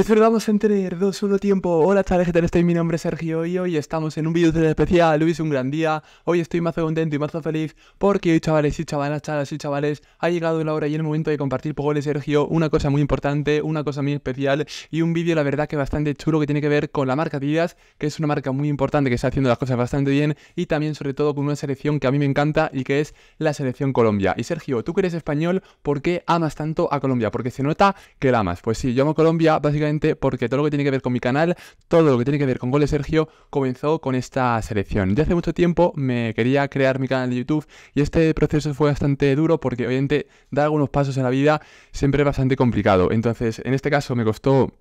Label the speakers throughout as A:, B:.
A: a entre 2, 1 tiempo. Hola chavales, ¿qué tal estoy? Mi nombre es Sergio y hoy estamos en un vídeo especial. Hoy un gran día. Hoy estoy más contento y más feliz porque hoy chavales y chavalas, chavales y chavales, ha llegado la hora y el momento de compartir por goles Sergio una cosa muy importante, una cosa muy especial y un vídeo la verdad que bastante chulo que tiene que ver con la marca Adidas, que es una marca muy importante que está haciendo las cosas bastante bien y también sobre todo con una selección que a mí me encanta y que es la selección Colombia. Y Sergio, tú que eres español, ¿por qué amas tanto a Colombia? Porque se nota que la amas. Pues sí, yo amo Colombia básicamente porque todo lo que tiene que ver con mi canal, todo lo que tiene que ver con Goles Sergio, comenzó con esta selección. Ya hace mucho tiempo me quería crear mi canal de YouTube y este proceso fue bastante duro porque obviamente dar algunos pasos en la vida siempre es bastante complicado. Entonces, en este caso me costó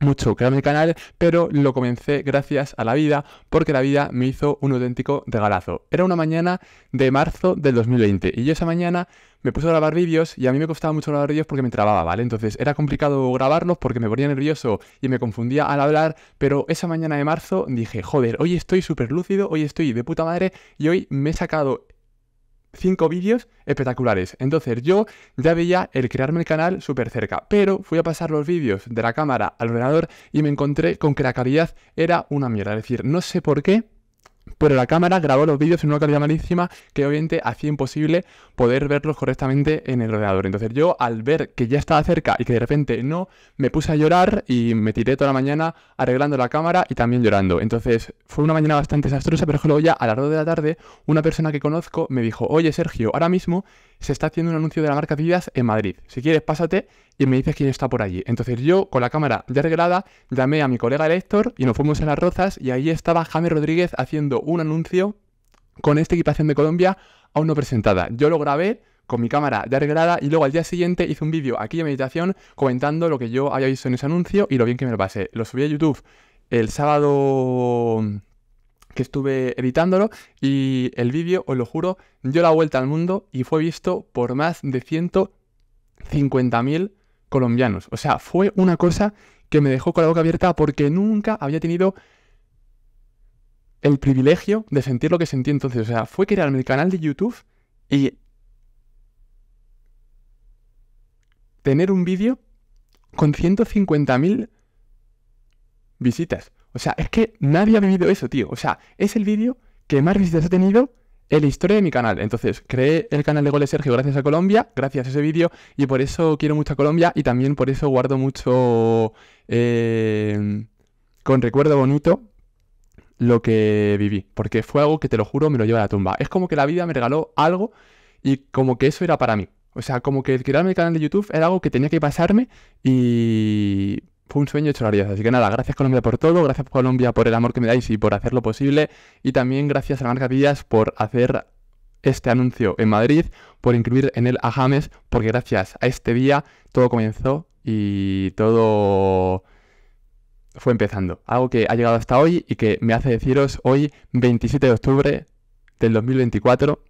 A: mucho crear mi canal, pero lo comencé gracias a la vida, porque la vida me hizo un auténtico regalazo. Era una mañana de marzo del 2020 y yo esa mañana me puse a grabar vídeos y a mí me costaba mucho grabar vídeos porque me trababa, ¿vale? Entonces era complicado grabarlos porque me ponía nervioso y me confundía al hablar, pero esa mañana de marzo dije, joder, hoy estoy súper lúcido, hoy estoy de puta madre y hoy me he sacado cinco vídeos espectaculares. Entonces yo ya veía el crearme el canal súper cerca, pero fui a pasar los vídeos de la cámara al ordenador y me encontré con que la calidad era una mierda. Es decir, no sé por qué, pero la cámara grabó los vídeos en una calidad malísima que obviamente hacía imposible poder verlos correctamente en el ordenador. Entonces yo al ver que ya estaba cerca y que de repente no, me puse a llorar y me tiré toda la mañana arreglando la cámara y también llorando. Entonces fue una mañana bastante desastrosa, pero luego ya a las 2 de la tarde una persona que conozco me dijo, oye Sergio, ahora mismo se está haciendo un anuncio de la marca vidas en Madrid. Si quieres, pásate y me dices quién está por allí. Entonces yo, con la cámara de regrada llamé a mi colega Héctor y nos fuimos a las rozas y ahí estaba Jaime Rodríguez haciendo un anuncio con esta equipación de Colombia aún no presentada. Yo lo grabé con mi cámara de arreglada y luego al día siguiente hice un vídeo aquí en meditación comentando lo que yo había visto en ese anuncio y lo bien que me lo pasé. Lo subí a YouTube el sábado que estuve editándolo y el vídeo, os lo juro, dio la vuelta al mundo y fue visto por más de 150.000 colombianos. O sea, fue una cosa que me dejó con la boca abierta porque nunca había tenido el privilegio de sentir lo que sentí entonces. O sea, fue crearme el canal de YouTube y tener un vídeo con 150.000 visitas. O sea, es que nadie ha vivido eso, tío. O sea, es el vídeo que más visitas ha tenido en la historia de mi canal. Entonces, creé el canal de Goles Sergio gracias a Colombia, gracias a ese vídeo, y por eso quiero mucho a Colombia y también por eso guardo mucho eh, con recuerdo bonito lo que viví. Porque fue algo que te lo juro, me lo lleva a la tumba. Es como que la vida me regaló algo y como que eso era para mí. O sea, como que crearme el canal de YouTube era algo que tenía que pasarme y fue un sueño hecho realidad. Así que nada, gracias Colombia por todo, gracias Colombia por el amor que me dais y por hacerlo posible. Y también gracias a Marca Villas por hacer este anuncio en Madrid, por incluir en él a James, porque gracias a este día todo comenzó y todo fue empezando. Algo que ha llegado hasta hoy y que me hace deciros hoy, 27 de octubre del 2024,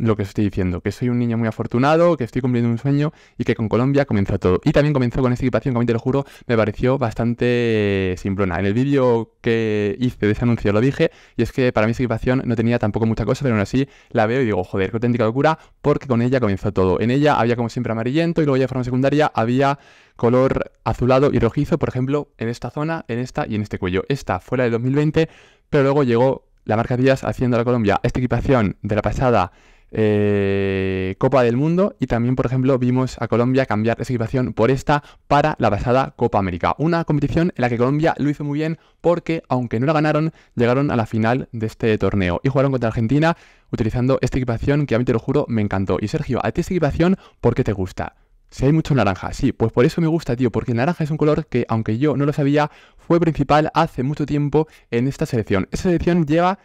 A: lo que os estoy diciendo, que soy un niño muy afortunado, que estoy cumpliendo un sueño y que con Colombia Comenzó todo. Y también comenzó con esta equipación que te lo juro, me pareció bastante simplona. En el vídeo que hice de ese anuncio lo dije, y es que para mí esa equipación no tenía tampoco mucha cosa, pero aún así la veo y digo, joder, qué auténtica locura, porque con ella comenzó todo. En ella había como siempre amarillento y luego ya de forma secundaria había color azulado y rojizo, por ejemplo, en esta zona, en esta y en este cuello. Esta fue la del 2020, pero luego llegó la marca Díaz haciendo a la Colombia esta equipación de la pasada eh, Copa del Mundo y también, por ejemplo, vimos a Colombia cambiar esa equipación por esta para la pasada Copa América. Una competición en la que Colombia lo hizo muy bien porque, aunque no la ganaron, llegaron a la final de este torneo y jugaron contra Argentina utilizando esta equipación que a mí te lo juro me encantó. Y Sergio, ¿a ti esta equipación por qué te gusta? Si hay mucho naranja, sí, pues por eso me gusta, tío, porque naranja es un color que, aunque yo no lo sabía, fue principal hace mucho tiempo en esta selección. Esta selección lleva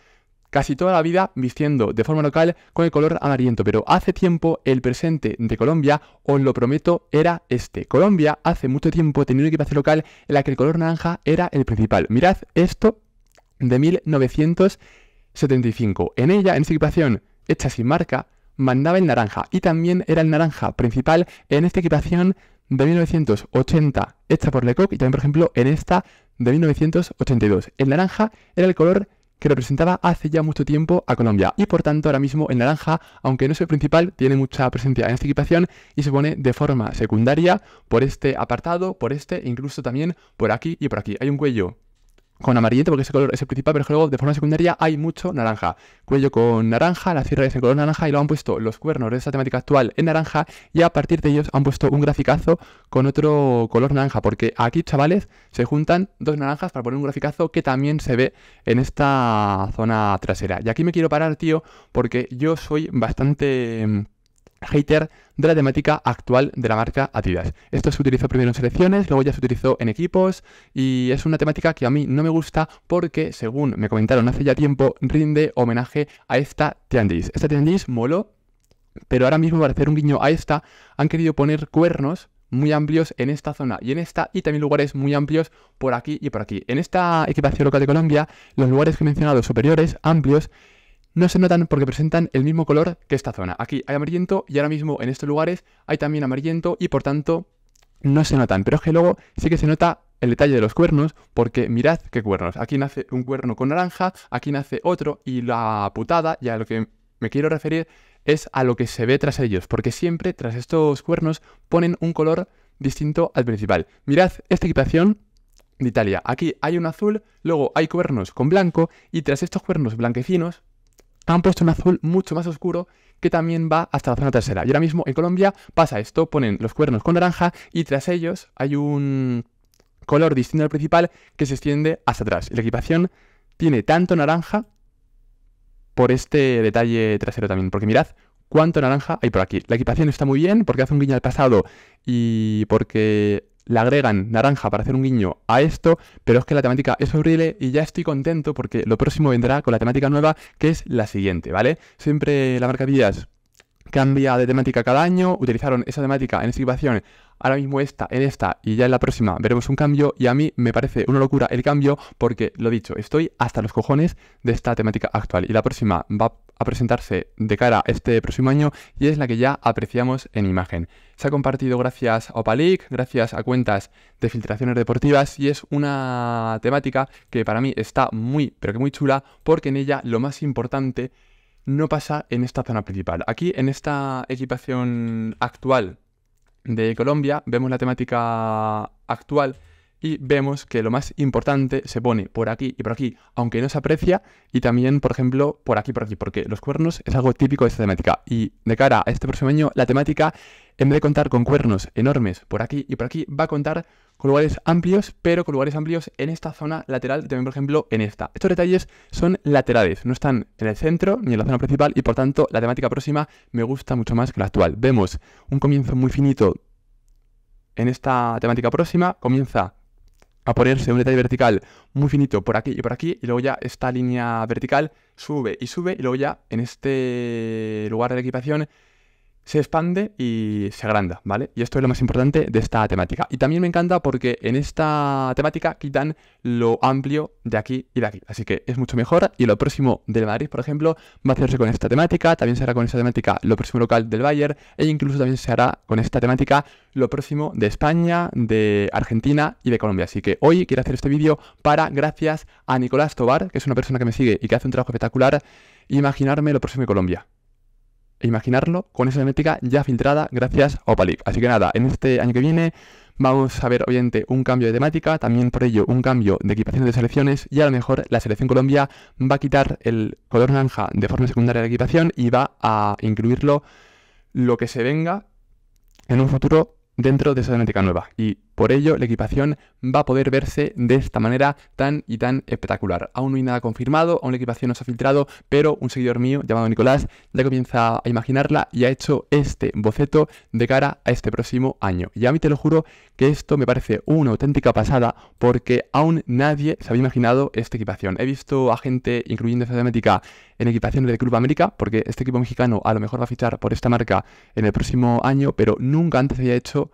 A: casi toda la vida vistiendo de forma local con el color amarillento, pero hace tiempo el presente de Colombia, os lo prometo, era este. Colombia hace mucho tiempo tenía un equipaje local en la que el color naranja era el principal. Mirad esto de 1975. En ella, en esta equipación hecha sin marca, mandaba el naranja y también era el naranja principal en esta equipación de 1980 hecha por Lecoq y también por ejemplo en esta de 1982. El naranja era el color que representaba hace ya mucho tiempo a Colombia y por tanto ahora mismo en naranja, aunque no es el principal, tiene mucha presencia en esta equipación y se pone de forma secundaria por este apartado, por este, e incluso también por aquí y por aquí. Hay un cuello con amarillento porque ese color es el principal, pero luego de forma secundaria hay mucho naranja. Cuello con naranja, la cierre es en color naranja y lo han puesto los cuernos de esta temática actual en naranja y a partir de ellos han puesto un graficazo con otro color naranja, porque aquí, chavales, se juntan dos naranjas para poner un graficazo que también se ve en esta zona trasera. Y aquí me quiero parar, tío, porque yo soy bastante mm, hater de la temática actual de la marca Adidas. Esto se utilizó primero en selecciones, luego ya se utilizó en equipos y es una temática que a mí no me gusta porque, según me comentaron hace ya tiempo, rinde homenaje a esta tianguis. Esta tianguis molo pero ahora mismo para hacer un guiño a esta han querido poner cuernos muy amplios en esta zona y en esta y también lugares muy amplios por aquí y por aquí. En esta equipación local de Colombia, los lugares que he mencionado superiores, amplios, no se notan porque presentan el mismo color que esta zona. Aquí hay amarillento y ahora mismo en estos lugares hay también amarillento y por tanto no se notan. Pero es que luego sí que se nota el detalle de los cuernos, porque mirad qué cuernos. Aquí nace un cuerno con naranja, aquí nace otro, y la putada, ya a lo que me quiero referir, es a lo que se ve tras ellos, porque siempre tras estos cuernos ponen un color distinto al principal. Mirad esta equipación de Italia. Aquí hay un azul, luego hay cuernos con blanco, y tras estos cuernos blanquecinos han puesto un azul mucho más oscuro que también va hasta la zona trasera. Y ahora mismo en Colombia pasa esto, ponen los cuernos con naranja y tras ellos hay un color distinto al principal que se extiende hasta atrás. Y la equipación tiene tanto naranja por este detalle trasero también, porque mirad cuánto naranja hay por aquí. La equipación está muy bien porque hace un guiño al pasado y porque le agregan naranja para hacer un guiño a esto, pero es que la temática es horrible y ya estoy contento porque lo próximo vendrá con la temática nueva que es la siguiente, ¿vale? Siempre la marca Villas cambia de temática cada año, utilizaron esa temática en esta ahora mismo esta, en esta y ya en la próxima veremos un cambio y a mí me parece una locura el cambio porque, lo dicho, estoy hasta los cojones de esta temática actual y la próxima va a presentarse de cara este próximo año y es la que ya apreciamos en imagen. Se ha compartido gracias a Opalic, gracias a cuentas de filtraciones deportivas y es una temática que para mí está muy, pero que muy chula porque en ella lo más importante no pasa en esta zona principal. Aquí, en esta equipación actual de Colombia, vemos la temática actual y vemos que lo más importante se pone por aquí y por aquí, aunque no se aprecia, y también, por ejemplo, por aquí y por aquí, porque los cuernos es algo típico de esta temática. Y de cara a este próximo año, la temática, en vez de contar con cuernos enormes por aquí y por aquí, va a contar con lugares amplios, pero con lugares amplios en esta zona lateral, también por ejemplo en esta. Estos detalles son laterales, no están en el centro ni en la zona principal y por tanto la temática próxima me gusta mucho más que la actual. Vemos un comienzo muy finito en esta temática próxima, comienza a ponerse un detalle vertical muy finito por aquí y por aquí, y luego ya esta línea vertical sube y sube, y luego ya en este lugar de la equipación se expande y se agranda, ¿vale? Y esto es lo más importante de esta temática. Y también me encanta porque en esta temática quitan lo amplio de aquí y de aquí. Así que es mucho mejor. Y lo próximo del Madrid, por ejemplo, va a hacerse con esta temática. También se hará con esta temática lo próximo local del Bayern. E incluso también se hará con esta temática lo próximo de España, de Argentina y de Colombia. Así que hoy quiero hacer este vídeo para, gracias a Nicolás Tobar, que es una persona que me sigue y que hace un trabajo espectacular, imaginarme lo próximo de Colombia. E imaginarlo con esa temática ya filtrada gracias a Opalip. Así que nada, en este año que viene vamos a ver obviamente un cambio de temática, también por ello un cambio de equipación de selecciones y a lo mejor la selección Colombia va a quitar el color naranja de forma secundaria de la equipación y va a incluirlo lo que se venga en un futuro dentro de esa temática nueva. Y por ello, la equipación va a poder verse de esta manera tan y tan espectacular. Aún no hay nada confirmado, aún la equipación no se ha filtrado, pero un seguidor mío llamado Nicolás ya comienza a imaginarla y ha hecho este boceto de cara a este próximo año. Y a mí te lo juro que esto me parece una auténtica pasada porque aún nadie se había imaginado esta equipación. He visto a gente, incluyendo esa en equipaciones de Club América, porque este equipo mexicano a lo mejor va a fichar por esta marca en el próximo año, pero nunca antes había hecho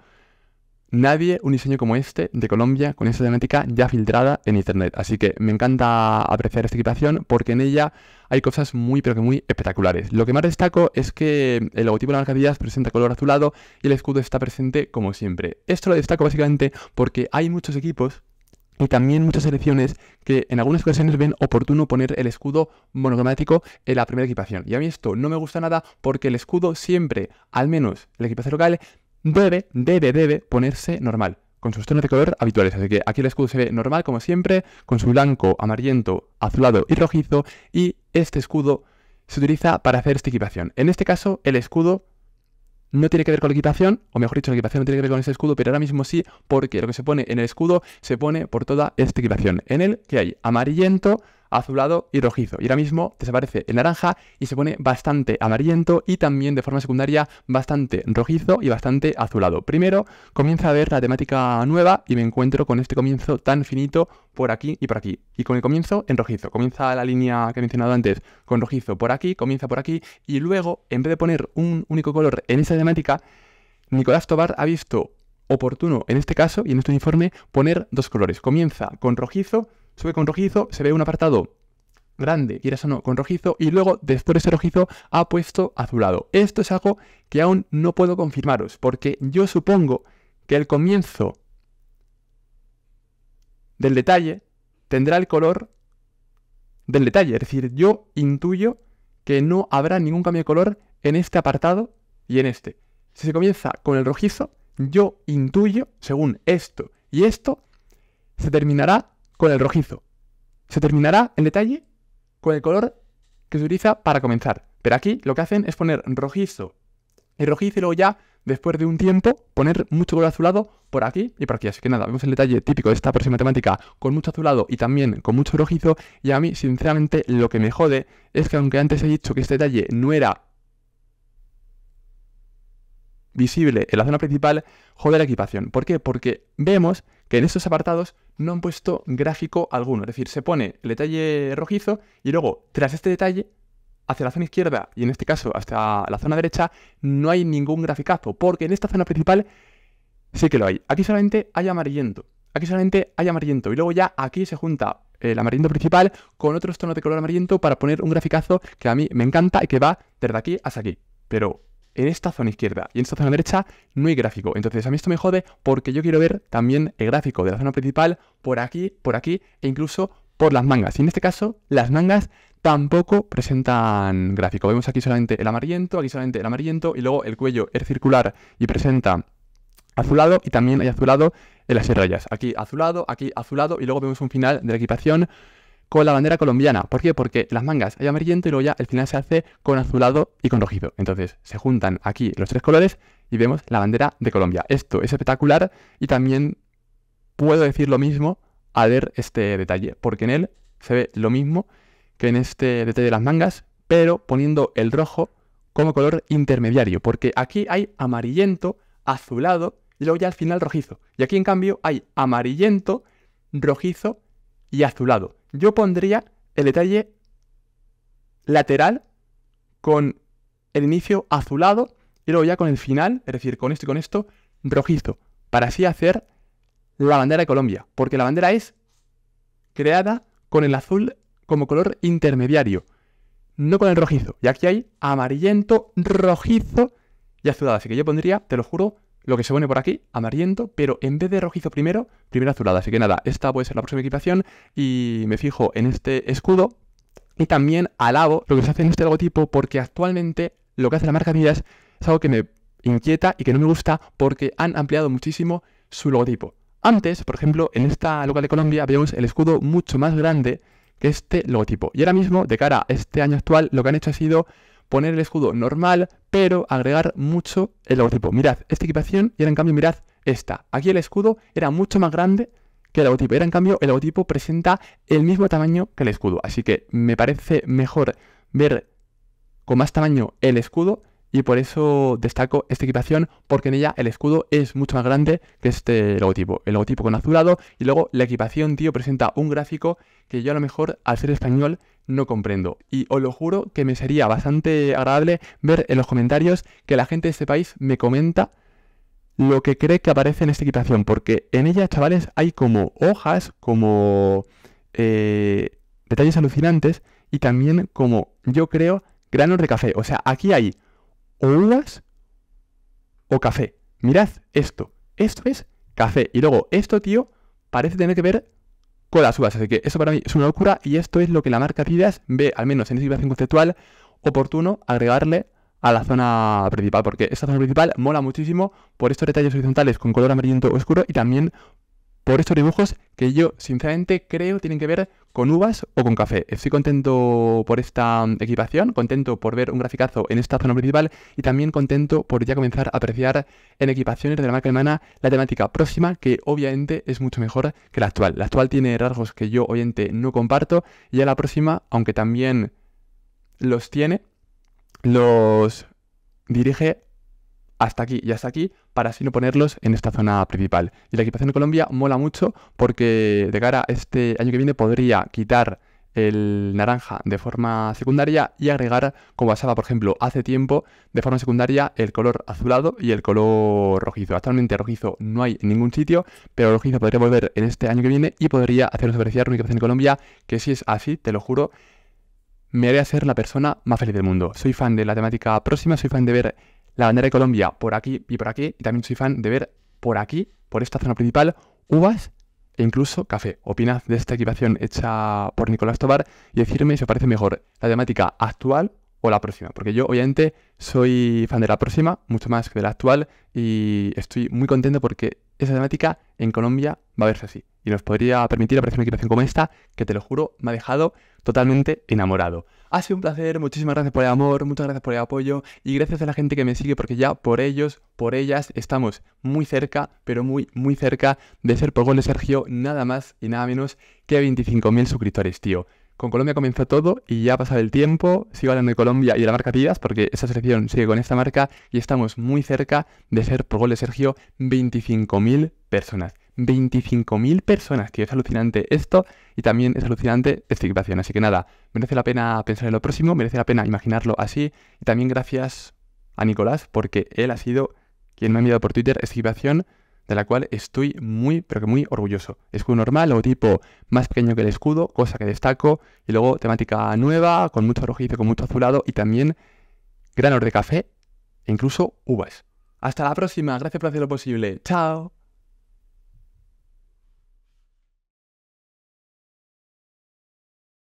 A: nadie un diseño como este de Colombia con esta temática ya filtrada en internet. Así que me encanta apreciar esta equipación porque en ella hay cosas muy pero que muy espectaculares. Lo que más destaco es que el logotipo de la marca presenta color azulado y el escudo está presente como siempre. Esto lo destaco básicamente porque hay muchos equipos y también muchas selecciones que en algunas ocasiones ven oportuno poner el escudo monocromático en la primera equipación. Y a mí esto no me gusta nada porque el escudo siempre, al menos el equipaje local, debe, debe, debe ponerse normal, con sus tonos de color habituales. Así que aquí el escudo se ve normal, como siempre, con su blanco, amarillento, azulado y rojizo, y este escudo se utiliza para hacer esta equipación. En este caso, el escudo no tiene que ver con la equipación, o mejor dicho, la equipación no tiene que ver con ese escudo, pero ahora mismo sí, porque lo que se pone en el escudo se pone por toda esta equipación. En él, que hay? Amarillento, azulado y rojizo. Y ahora mismo desaparece el naranja y se pone bastante amarillento y también de forma secundaria bastante rojizo y bastante azulado. Primero comienza a ver la temática nueva y me encuentro con este comienzo tan finito por aquí y por aquí. Y con el comienzo en rojizo. Comienza la línea que he mencionado antes con rojizo por aquí, comienza por aquí y luego en vez de poner un único color en esa temática, Nicolás Tobar ha visto oportuno en este caso y en este uniforme poner dos colores. Comienza con rojizo, sube con rojizo, se ve un apartado grande, irás o no, con rojizo, y luego después de ese rojizo ha puesto azulado. Esto es algo que aún no puedo confirmaros, porque yo supongo que el comienzo del detalle tendrá el color del detalle. Es decir, yo intuyo que no habrá ningún cambio de color en este apartado y en este. Si se comienza con el rojizo, yo intuyo, según esto y esto, se terminará con el rojizo. Se terminará en detalle con el color que se utiliza para comenzar. Pero aquí lo que hacen es poner rojizo y rojizo y luego ya, después de un tiempo, poner mucho color azulado por aquí y por aquí. Así que nada, vemos el detalle típico de esta próxima temática con mucho azulado y también con mucho rojizo. Y a mí, sinceramente, lo que me jode es que aunque antes he dicho que este detalle no era visible en la zona principal jode la equipación. ¿Por qué? Porque vemos que en estos apartados no han puesto gráfico alguno. Es decir, se pone el detalle rojizo y luego, tras este detalle, hacia la zona izquierda y en este caso hasta la zona derecha, no hay ningún graficazo. Porque en esta zona principal sí que lo hay. Aquí solamente hay amarillento. Aquí solamente hay amarillento. Y luego ya aquí se junta eh, el amarillento principal con otros tonos de color amarillento para poner un graficazo que a mí me encanta y que va desde aquí hasta aquí. Pero en esta zona izquierda y en esta zona derecha no hay gráfico. Entonces a mí esto me jode porque yo quiero ver también el gráfico de la zona principal por aquí, por aquí e incluso por las mangas. Y en este caso las mangas tampoco presentan gráfico. Vemos aquí solamente el amarillento, aquí solamente el amarillento y luego el cuello es circular y presenta azulado y también hay azulado en las rayas. Aquí azulado, aquí azulado y luego vemos un final de la equipación con la bandera colombiana. ¿Por qué? Porque las mangas hay amarillento y luego ya al final se hace con azulado y con rojizo. Entonces se juntan aquí los tres colores y vemos la bandera de Colombia. Esto es espectacular y también puedo decir lo mismo al ver este detalle, porque en él se ve lo mismo que en este detalle de las mangas, pero poniendo el rojo como color intermediario, porque aquí hay amarillento, azulado y luego ya al final rojizo. Y aquí en cambio hay amarillento, rojizo y azulado. Yo pondría el detalle lateral con el inicio azulado y luego ya con el final, es decir, con esto y con esto, rojizo, para así hacer la bandera de Colombia, porque la bandera es creada con el azul como color intermediario, no con el rojizo. Y aquí hay amarillento, rojizo y azulado. Así que yo pondría, te lo juro, lo que se pone por aquí, amarillento, pero en vez de rojizo primero, primera azulado. Así que nada, esta puede ser la próxima equipación y me fijo en este escudo y también alabo lo que se hace en este logotipo porque actualmente lo que hace la marca Midas es algo que me inquieta y que no me gusta porque han ampliado muchísimo su logotipo. Antes, por ejemplo, en esta local de Colombia vemos el escudo mucho más grande que este logotipo. Y ahora mismo, de cara a este año actual, lo que han hecho ha sido poner el escudo normal, pero agregar mucho el logotipo. Mirad esta equipación y ahora en cambio mirad esta. Aquí el escudo era mucho más grande que el logotipo. Era en cambio el logotipo presenta el mismo tamaño que el escudo. Así que me parece mejor ver con más tamaño el escudo y por eso destaco esta equipación porque en ella el escudo es mucho más grande que este logotipo. El logotipo con azulado y luego la equipación, tío, presenta un gráfico que yo a lo mejor al ser español no comprendo. Y os lo juro que me sería bastante agradable ver en los comentarios que la gente de este país me comenta lo que cree que aparece en esta equipación porque en ella, chavales, hay como hojas, como eh, detalles alucinantes y también como yo creo granos de café. O sea, aquí hay o uvas o café. Mirad esto. Esto es café. Y luego, esto, tío, parece tener que ver con las uvas. Así que eso para mí es una locura y esto es lo que la marca Adidas ve, al menos en esa situación conceptual, oportuno agregarle a la zona principal, porque esta zona principal mola muchísimo por estos detalles horizontales con color amarillento oscuro y también por estos dibujos que yo sinceramente creo tienen que ver con uvas o con café. Estoy contento por esta mm, equipación, contento por ver un graficazo en esta zona principal y también contento por ya comenzar a apreciar en equipaciones de la marca hermana la temática próxima que obviamente es mucho mejor que la actual. La actual tiene rasgos que yo oyente, no comparto y a la próxima, aunque también los tiene, los dirige hasta aquí y hasta aquí para así no ponerlos en esta zona principal. Y la equipación de Colombia mola mucho porque de cara a este año que viene podría quitar el naranja de forma secundaria y agregar, como pasaba por ejemplo hace tiempo, de forma secundaria el color azulado y el color rojizo. Actualmente rojizo no hay en ningún sitio, pero rojizo podría volver en este año que viene y podría hacernos apreciar una equipación de Colombia que si es así, te lo juro, me haría ser la persona más feliz del mundo. Soy fan de la temática próxima, soy fan de ver la bandera de Colombia por aquí y por aquí. Y también soy fan de ver por aquí, por esta zona principal, uvas e incluso café. Opinad de esta equipación hecha por Nicolás Tobar y decirme si os parece mejor la temática actual o la próxima. Porque yo, obviamente, soy fan de la próxima, mucho más que de la actual, y estoy muy contento porque esa temática en Colombia va a verse así y nos podría permitir aparecer una equipación como esta, que te lo juro, me ha dejado totalmente enamorado. Ha sido un placer, muchísimas gracias por el amor, muchas gracias por el apoyo y gracias a la gente que me sigue porque ya por ellos, por ellas, estamos muy cerca, pero muy, muy cerca de ser por gol de Sergio nada más y nada menos que 25.000 suscriptores, tío. Con Colombia comenzó todo y ya ha pasado el tiempo, sigo hablando de Colombia y de la marca Pías porque esa selección sigue con esta marca y estamos muy cerca de ser por gol de Sergio 25.000 personas. 25.000 personas, que es alucinante esto y también es alucinante esta Así que nada, merece la pena pensar en lo próximo, merece la pena imaginarlo así y también gracias a Nicolás porque él ha sido quien me ha enviado por Twitter esta de la cual estoy muy, pero que muy orgulloso. Escudo normal, logotipo más pequeño que el escudo, cosa que destaco, y luego temática nueva, con mucho rojizo, con mucho azulado, y también granos de café, e incluso uvas. Hasta la próxima, gracias por hacer lo posible. Chao.